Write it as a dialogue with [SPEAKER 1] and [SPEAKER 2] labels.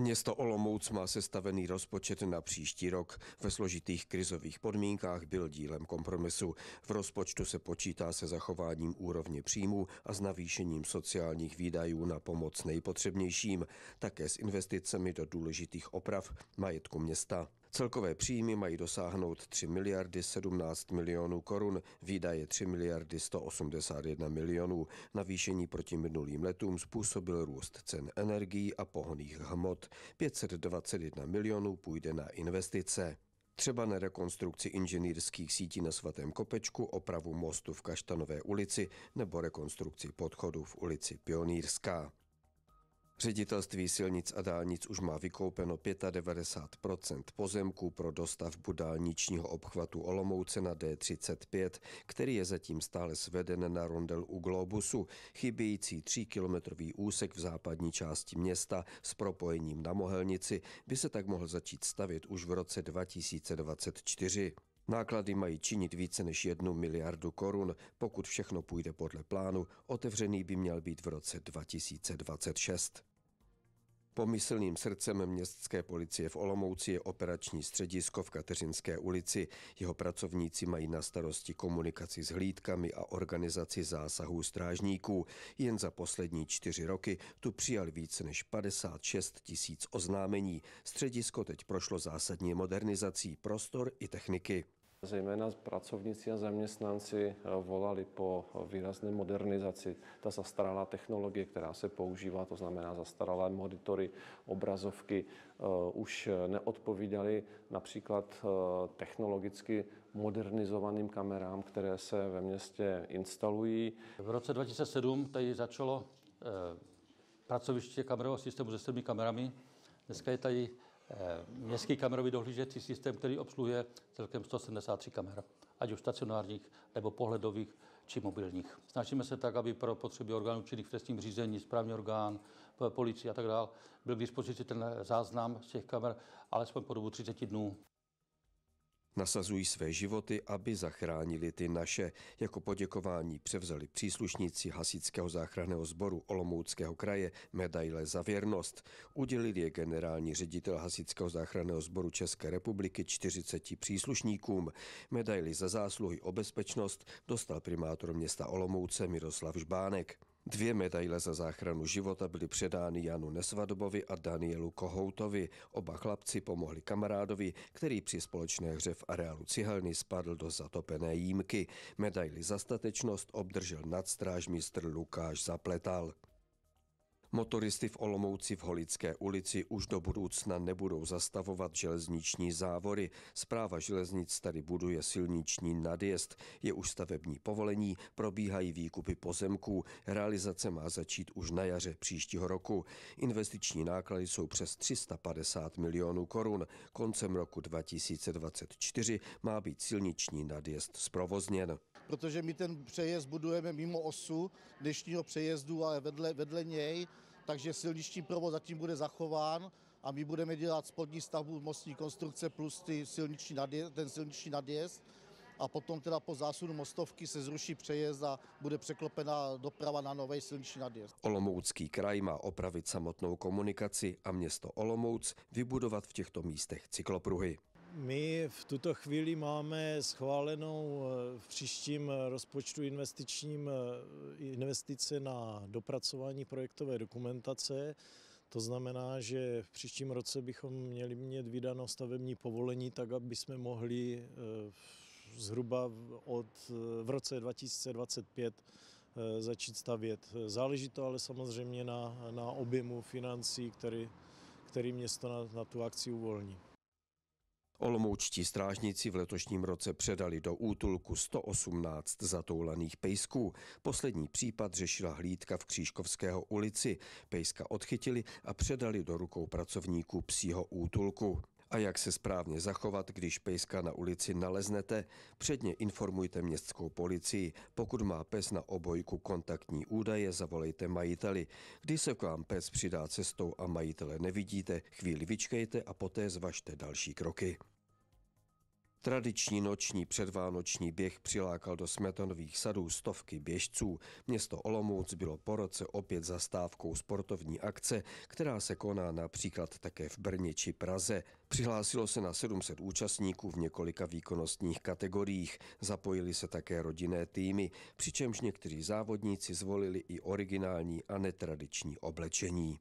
[SPEAKER 1] Město Olomouc má sestavený rozpočet na příští rok. Ve složitých krizových podmínkách byl dílem kompromisu. V rozpočtu se počítá se zachováním úrovně příjmů a s navýšením sociálních výdajů na pomoc nejpotřebnějším, také s investicemi do důležitých oprav majetku města. Celkové příjmy mají dosáhnout 3 miliardy 17 milionů korun, výdaje 3 miliardy 181 milionů. Navýšení proti minulým letům způsobil růst cen energií a pohoných hmot. 521 milionů půjde na investice. Třeba na rekonstrukci inženýrských sítí na Svatém Kopečku, opravu mostu v Kaštanové ulici nebo rekonstrukci podchodu v ulici Pionýrská. Ředitelství silnic a dálnic už má vykoupeno 95 pozemků pro dostavbu dálničního obchvatu Olomouce na D35, který je zatím stále sveden na rondel u Globusu, chybějící 3-kilometrový úsek v západní části města s propojením na Mohelnici by se tak mohl začít stavět už v roce 2024. Náklady mají činit více než jednu miliardu korun. Pokud všechno půjde podle plánu, otevřený by měl být v roce 2026. Pomyslným srdcem městské policie v Olomouci je operační středisko v Kateřinské ulici. Jeho pracovníci mají na starosti komunikaci s hlídkami a organizaci zásahů strážníků. Jen za poslední čtyři roky tu přijal víc než 56 tisíc oznámení. Středisko teď prošlo zásadní modernizací prostor i techniky. Zejména pracovníci a zaměstnanci eh, volali po výrazné modernizaci. Ta zastaralá technologie, která se používá, to znamená zastaralé monitory, obrazovky, eh, už neodpovídaly například eh, technologicky modernizovaným kamerám, které se ve městě instalují. V roce 2007 tady začalo pracoviště kamerového systému se sedmi kamerami. Dneska je tady Eh, městský kamerový dohlížecí systém, který obsluhuje celkem 173 kamer, ať už stacionárních, nebo pohledových, či mobilních. Snažíme se tak, aby pro potřeby orgánů činných v trestním řízení, správní orgán, eh, policie a tak dále byl k dispozici ten eh, záznam z těch kamer alespoň po dobu 30 dnů. Nasazují své životy, aby zachránili ty naše. Jako poděkování převzali příslušníci Hasického záchranného sboru Olomouckého kraje medaile za věrnost. Udělil je generální ředitel Hasického záchranného sboru České republiky 40 příslušníkům. medaily za zásluhy o bezpečnost dostal primátor města Olomouce Miroslav Žbánek. Dvě medaile za záchranu života byly předány Janu Nesvadobovi a Danielu Kohoutovi. Oba chlapci pomohli kamarádovi, který při společné hře v areálu Cihelny spadl do zatopené jímky. Medaili za statečnost obdržel nadstrážmistr Lukáš Zapletal. Motoristy v Olomouci v Holické ulici už do budoucna nebudou zastavovat železniční závory. Zpráva železnic tady buduje silniční nadjezd. Je už stavební povolení, probíhají výkupy pozemků. Realizace má začít už na jaře příštího roku. Investiční náklady jsou přes 350 milionů korun. Koncem roku 2024 má být silniční nadjezd zprovozněn. Protože my ten přejezd budujeme mimo osu dnešního přejezdu, ale vedle, vedle něj takže silniční provoz zatím bude zachován a my budeme dělat spodní stavbu mostní konstrukce plus ty silniční nadjezd, ten silniční nadjezd a potom teda po zásunu mostovky se zruší přejezd a bude překlopena doprava na nový silniční nadjezd. Olomoucký kraj má opravit samotnou komunikaci a město Olomouc vybudovat v těchto místech cyklopruhy. My v tuto chvíli máme schválenou eh, v příštím eh, rozpočtu investičním eh, investice na dopracování projektové dokumentace. To znamená, že v příštím roce bychom měli mít vydáno stavební povolení tak, aby jsme mohli zhruba od, v roce 2025 začít stavět. Záleží to ale samozřejmě na, na objemu financí, který, který město na, na tu akci uvolní. Olomoučtí strážníci v letošním roce předali do útulku 118 zatoulaných pejsků. Poslední případ řešila hlídka v Křížkovského ulici. Pejska odchytili a předali do rukou pracovníků psího útulku. A jak se správně zachovat, když pejska na ulici naleznete? Předně informujte městskou policii. Pokud má pes na obojku kontaktní údaje, zavolejte majiteli. Když se k vám pes přidá cestou a majitele nevidíte, chvíli vyčkejte a poté zvažte další kroky. Tradiční noční předvánoční běh přilákal do smetanových sadů stovky běžců. Město Olomouc bylo po roce opět zastávkou sportovní akce, která se koná například také v Brně či Praze. Přihlásilo se na 700 účastníků v několika výkonnostních kategoriích. Zapojili se také rodinné týmy, přičemž někteří závodníci zvolili i originální a netradiční oblečení.